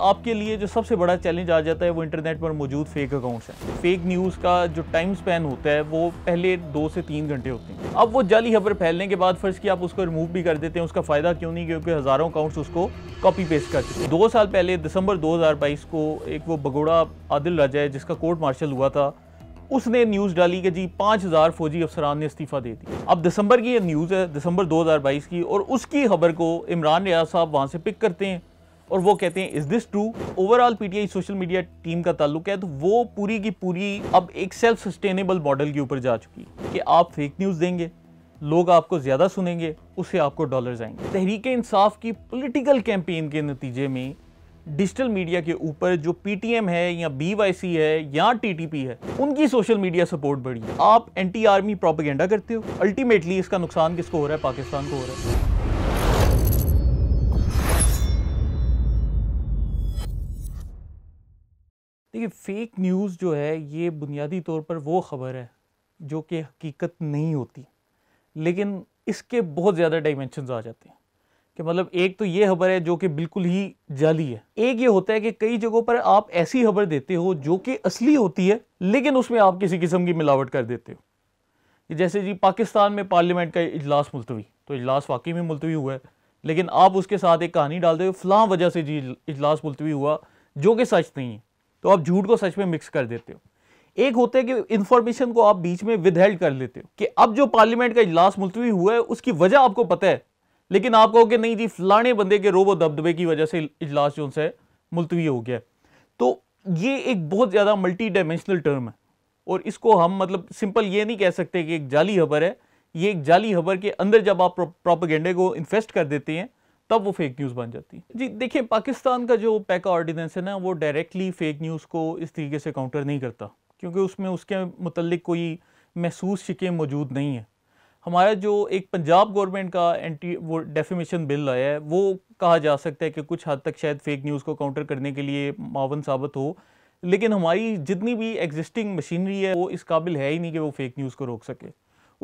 आपके लिए जो सबसे बड़ा चैलेंज आ जाता है वो इंटरनेट पर मौजूद फेक अकाउंट्स हैं फेक न्यूज़ का जो टाइम स्पेन होता है वो पहले दो से तीन घंटे होते हैं अब वो जाली खबर फैलने के बाद फर्ज कि आप उसको रिमूव भी कर देते हैं उसका फ़ायदा क्यों नहीं क्योंकि हज़ारों अकाउंट्स उसको कॉपी पेस्ट कर चुके हैं दो साल पहले दिसंबर दो को एक वो बगोड़ा आदिल राजा है जिसका कोर्ट मार्शल हुआ था उसने न्यूज़ डाली कि जी हज़ार फौजी अफसरान ने इस्तीफ़ा दे दिया अब दिसंबर की ये न्यूज़ है दिसंबर 2022 की और उसकी खबर को इमरान रियाज साहब वहाँ से पिक करते हैं और वो कहते हैं is this true overall PTI social media team का ताल्लुक है तो वो पूरी की पूरी अब एक सेल्फ सस्टेनेबल मॉडल के ऊपर जा चुकी है कि आप फेक न्यूज़ देंगे लोग आपको ज़्यादा सुनेंगे उससे आपको डॉलर्स आएंगे तहरीक इंसाफ की पॉलिटिकल कैंपेन के नतीजे में डिजिटल मीडिया के ऊपर जो पीटीएम है या बीवाईसी है या टीटीपी है उनकी सोशल मीडिया सपोर्ट बढ़ी आप एंटी आर्मी प्रोपेगेंडा करते हो अल्टीमेटली इसका नुकसान किसको हो रहा है पाकिस्तान को हो रहा है देखिए फेक न्यूज़ जो है ये बुनियादी तौर पर वो ख़बर है जो कि हकीकत नहीं होती लेकिन इसके बहुत ज़्यादा डायमेंशन आ जाते हैं कि मतलब एक तो ये खबर है जो कि बिल्कुल ही जाली है एक ये होता है कि कई जगहों पर आप ऐसी खबर देते हो जो कि असली होती है लेकिन उसमें आप किसी किस्म की मिलावट कर देते हो कि जैसे जी पाकिस्तान में पार्लियामेंट का इजलास मुलतवी तो इजलास वाकई में मुलतवी हुआ है लेकिन आप उसके साथ एक कहानी डालते हो फलां वजह से जी इजलास मुलतवी हुआ जो कि सच नहीं है तो आप झूठ को सच में मिक्स कर देते हो एक होता है कि इंफॉर्मेशन को आप बीच में विदहेल्ड कर लेते हो कि अब जो पार्लियामेंट का इजलास मुलतवी हुआ है उसकी वजह आपको पता है लेकिन आप कहो कि नहीं जी फलाने बंदे के रोबो दबदबे की वजह से इजलास जो उनसे मुलतवी हो गया तो ये एक बहुत ज़्यादा मल्टी डायमेंशनल टर्म है और इसको हम मतलब सिंपल ये नहीं कह सकते कि एक जाली खबर है ये एक जाली खबर के अंदर जब आप प्रोपागेंडे को इन्वेस्ट कर देते हैं तब वो फेक न्यूज़ बन जाती है जी देखिए पाकिस्तान का जो पैका ऑर्डिनेंस है ना वो डायरेक्टली फेक न्यूज़ को इस तरीके से काउंटर नहीं करता क्योंकि उसमें उसके मतलब कोई महसूस शिकें मौजूद नहीं है हमारा जो एक पंजाब गवर्नमेंट का एंटी वो डेफिमेशन बिल आया है वो कहा जा सकता है कि कुछ हद तक शायद फेक न्यूज़ को काउंटर करने के लिए मावन साबित हो लेकिन हमारी जितनी भी एग्जिस्टिंग मशीनरी है वो इस काबिल है ही नहीं कि वो फेक न्यूज़ को रोक सके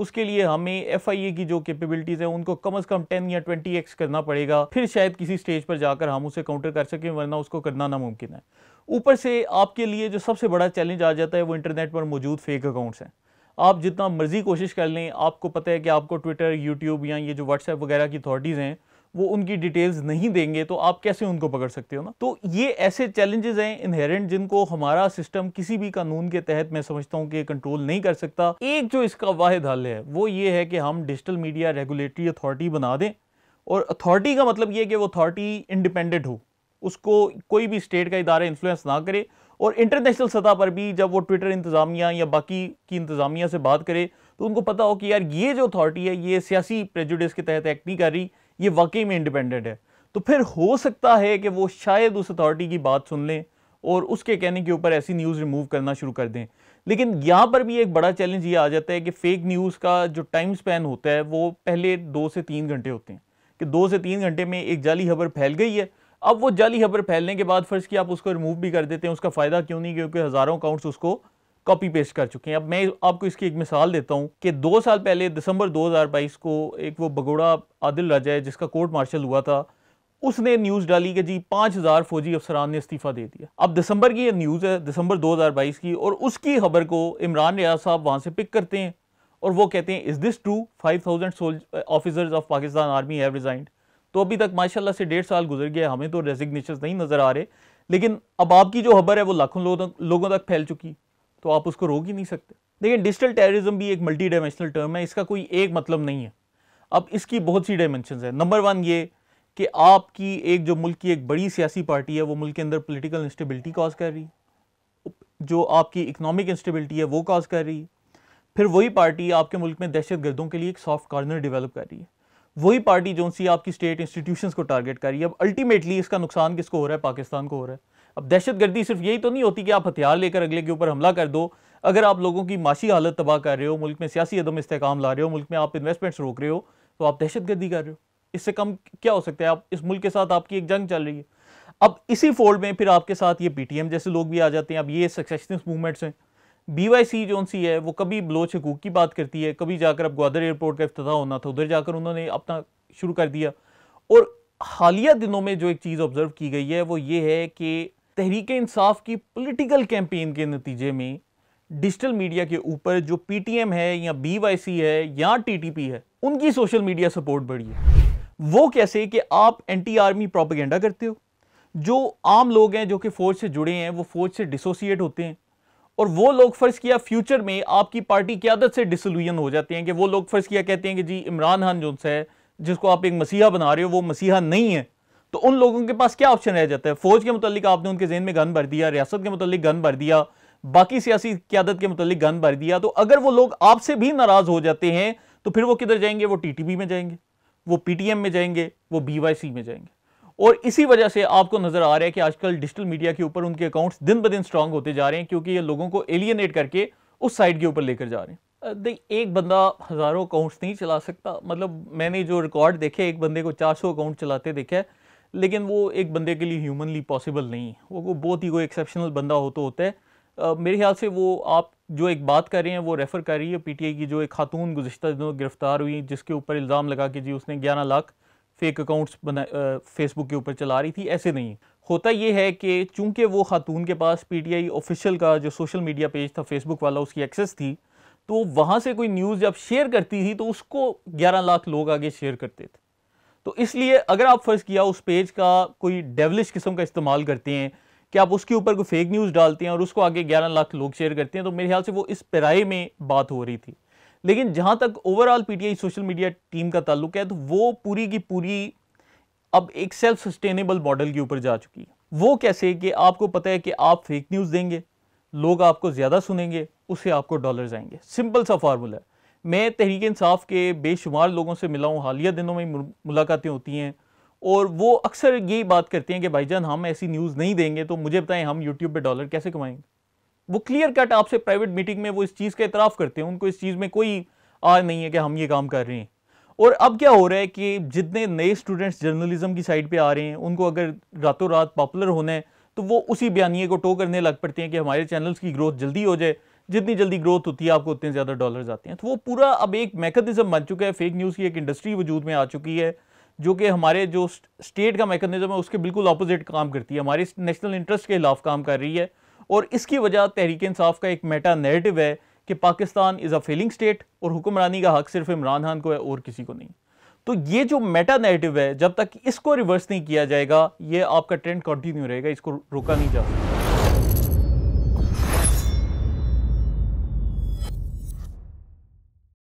उसके लिए हमें एफ की जो कैपेबिलिटीज़ है उनको कम अज़ कम टेन या ट्वेंटी एक्स करना पड़ेगा फिर शायद किसी स्टेज पर जाकर हम उसे काउंटर कर सकें वरना उसको करना नामुमकिन है ऊपर से आपके लिए जो सबसे बड़ा चैलेंज आ जाता है वो इंटरनेट पर मौजूद फेक अकाउंट्स हैं आप जितना मर्जी कोशिश कर लें आपको पता है कि आपको ट्विटर यूट्यूब या ये जो व्हाट्सएप वगैरह की अथॉरिटीज़ हैं वो उनकी डिटेल्स नहीं देंगे तो आप कैसे उनको पकड़ सकते हो ना तो ये ऐसे चैलेंजेस हैं इनहेरेंट जिनको हमारा सिस्टम किसी भी कानून के तहत मैं समझता हूँ कि कंट्रोल नहीं कर सकता एक जो इसका वाहिद हल है वो ये है कि हम डिजिटल मीडिया रेगुलेटरी अथॉरिटी बना दें और अथॉरिटी का मतलब ये कि वो अथॉरिटी इंडिपेंडेंट हो उसको कोई भी स्टेट का इदारा इन्फ्लुएंस ना करे और इंटरनेशनल सतह पर भी जब वो ट्विटर इंतज़ामिया या बाकी की इंतज़ामिया से बात करे तो उनको पता हो कि यार ये जो अथॉरिटी है ये सियासी प्रेजुडिस के तहत एक्ट नहीं कर रही ये वाकई में इंडिपेंडेंट है तो फिर हो सकता है कि वो शायद उस अथॉरिटी की बात सुन लें और उसके कहने के ऊपर ऐसी न्यूज़ रिमूव करना शुरू कर दें लेकिन यहाँ पर भी एक बड़ा चैलेंज ये आ जाता है कि फेक न्यूज़ का जो टाइम स्पेन होता है वो पहले दो से तीन घंटे होते हैं कि दो से तीन घंटे में एक जाली खबर फैल गई है अब वो जाली खबर फैलने के बाद फर्ज की आप उसको रिमूव भी कर देते हैं उसका फ़ायदा क्यों नहीं क्योंकि हज़ारों अकाउंट्स उसको कॉपी पेस्ट कर चुके हैं अब मैं आपको इसकी एक मिसाल देता हूँ कि दो साल पहले दिसंबर 2022 को एक वो बगोड़ा आदिल राजा है जिसका कोर्ट मार्शल हुआ था उसने न्यूज़ डाली कि जी पाँच हज़ार फौजी अफसरान ने इस्तीफ़ा दे दिया अब दिसंबर की ये न्यूज़ है दिसंबर 2022 की और उसकी खबर को इमरान रियाज साहब वहाँ से पिक करते हैं और वो कहते हैं is this true five thousand officers of Pakistan army have resigned तो अभी तक माशाला से डेढ़ साल गुजर गया हमें तो रेजिग्नेशन नहीं नज़र आ रहे लेकिन अब आपकी जो खबर है वो लाखों लोगों तक फैल चुकी तो आप उसको रोक ही नहीं सकते देखिए डिजिटल टेररिज्म भी एक मल्टी डायमेंशनल टर्म है इसका कोई एक मतलब नहीं है अब इसकी बहुत सी डायमेंशन है नंबर वन ये कि आपकी एक जो मुल्क की एक बड़ी सियासी पार्टी है वो मुल्क के अंदर पोलिटिकल इंस्टेबिलिटी कॉज कर रही है जो आपकी इकनॉमिक इंस्टेबिलिटी है वो कॉज कर रही है फिर वही पार्टी आपके मुल्क में दहशत गर्दों के लिए एक सॉफ्ट कॉर्नर डेवलप कर रही है वही पार्टी जो सी आपकी स्टेट इंस्टीट्यूशंस को टारगेट कर रही है अब अल्टीमेटली इसका नुकसान किसको हो रहा है पाकिस्तान को हो रहा है अब दहशत गर्दी सिर्फ यही तो नहीं होती कि आप हथियार लेकर अगले के ऊपर हमला कर दो अगर आप लोगों की माशी हालत तबाह कर रहे हो मुल्क में सियासी अदम इस्तेकाम ला रहे हो मुल्क में आप इन्वेस्टमेंट्स रोक रहे हो तो आप दहशत गर्दी कर रहे हो इससे कम क्या हो सकता है आप इस मुल्क के साथ आपकी एक जंग चल रही है अब इसी फोल्ड में फिर आपके साथ ये पी जैसे लोग भी आ जाते हैं अब ये सक्सेशनिस्ट मूवमेंट्स हैं बी वाई सी जो सी है वो कभी बलोच हकूक की बात करती है कभी जाकर अब ग्वादर एयरपोर्ट का अफ्ताह होना था उधर जाकर उन्होंने अपना शुरू कर दिया और हालिया दिनों में जो एक चीज़ ऑब्जर्व की गई है वो ये है कि तहरीक इंसाफ की पॉलिटिकल कैंपेन के नतीजे में डिजिटल मीडिया के ऊपर जो पीटीएम है या बीवाईसी है या टीटीपी है उनकी सोशल मीडिया सपोर्ट बढ़ी है वो कैसे कि आप एंटी आर्मी प्रोपेगेंडा करते हो जो आम लोग हैं जो कि फौज से जुड़े हैं वो फौज से डिसोसिएट होते हैं और वो लोग फ़र्ज़ किया फ्यूचर में आपकी पार्टी की आदत से डिसोल्यूजन हो जाते हैं कि वो लोग फ़र्ज़ किया कहते हैं कि जी इमरान खान जो है जिसको आप एक मसीहा बना रहे हो वो मसीहा नहीं है तो उन लोगों के पास क्या ऑप्शन रह जाता है फौज के मुतलिक आपने उनके जेन में गन भर दिया रियासत के मुतलिक गन भर दिया बाकी सियासी क्यादत के मुतलिक गन भर दिया तो अगर वो लोग आपसे भी नाराज हो जाते हैं तो फिर वो किधर जाएंगे वो टीटीबी में जाएंगे वो पीटीएम में जाएंगे वो बीवाईसी में जाएंगे और इसी वजह से आपको नजर आ रहा है कि आजकल डिजिटल मीडिया के ऊपर उनके अकाउंट्स दिन ब दिन स्ट्रांग होते जा रहे हैं क्योंकि ये लोगों को एलियनेट करके उस साइड के ऊपर लेकर जा रहे हैं देख एक बंदा हज़ारों अकाउंट्स नहीं चला सकता मतलब मैंने जो रिकॉर्ड देखे एक बंदे को 400 अकाउंट चलाते देखा है लेकिन वो एक बंदे के लिए ह्यूमनली पॉसिबल नहीं है वो बहुत ही कोई एक्सेप्शनल बंदा हो तो होता है आ, मेरे ख्याल से वो आप जो एक बात कर रहे हैं वो रेफ़र कर रही है पीटीआई की जो एक खातून गुजशत दिनों गिरफ्तार हुई जिसके ऊपर इल्ज़ाम लगा कि जी उसने ग्यारह लाख फेक अकाउंट्स बना फेसबुक के ऊपर चला रही थी ऐसे नहीं होता ये है कि चूँकि वो खातून के पास आई ऑफिशियल का जो सोशल मीडिया पेज था फेसबुक वाला उसकी एक्सेस थी तो वहाँ से कोई न्यूज़ जब शेयर करती थी तो उसको ग्यारह लाख लोग आगे शेयर करते थे तो इसलिए अगर आप फ़र्ज़ किया उस पेज का कोई डेवलिश किस्म का इस्तेमाल करते हैं कि आप उसके ऊपर कोई फेक न्यूज़ डालते हैं और उसको आगे 11 लाख लोग शेयर करते हैं तो मेरे ख्याल से वो इस पराए में बात हो रही थी लेकिन जहाँ तक overall PTI social media team का ताल्लुक है तो वो पूरी की पूरी अब एक सेल्फ सस्टेनेबल मॉडल के ऊपर जा चुकी है वो कैसे कि आपको पता है कि आप फेक न्यूज़ देंगे लोग आपको ज़्यादा सुनेंगे उससे आपको डॉलर्स आएंगे सिंपल सा फार्मूला है मैं तहरीक इंसाफ के बेशुमार लोगों से मिला हूँ हालिया दिनों में मुलाकातें होती हैं और वो अक्सर यही बात करते हैं कि भाईजान हम ऐसी न्यूज़ नहीं देंगे तो मुझे बताएं हम यूट्यूब पे डॉलर कैसे कमाएंगे वो क्लियर कट आपसे प्राइवेट मीटिंग में वो इस चीज़ का इतराफ़ करते हैं उनको इस चीज़ में कोई आज नहीं है कि हम ये काम कर रहे हैं और अब क्या हो रहा है कि जितने नए स्टूडेंट्स जर्नलिज़म की साइड पर आ रहे हैं उनको अगर रातों रात पॉपुलर होना है तो वो उसी बयानिए को टो करने लग पड़ते हैं कि हमारे चैनल्स की ग्रोथ जल्दी हो जाए जितनी जल्दी ग्रोथ होती है आपको उतने ज़्यादा डॉलर्स आते हैं तो वो पूरा अब एक मैकेनिज्म बन चुका है फेक न्यूज़ की एक इंडस्ट्री वजूद में आ चुकी है जो कि हमारे जो स्टेट का मैकेनिज्म है उसके बिल्कुल अपोजिट काम करती है हमारे नेशनल इंटरेस्ट के खिलाफ काम कर रही है और इसकी वजह तहरीक इंसाफ का एक मेटा नेरेटिव है कि Pakistan is a failing state और हुक्मरानी का हक सिर्फ इमरान खान को है और किसी को नहीं तो ये जो मेटा नेगेटिव है जब तक इसको रिवर्स नहीं किया जाएगा ये आपका ट्रेंड कंटिन्यू रहेगा इसको रोका नहीं जा सकता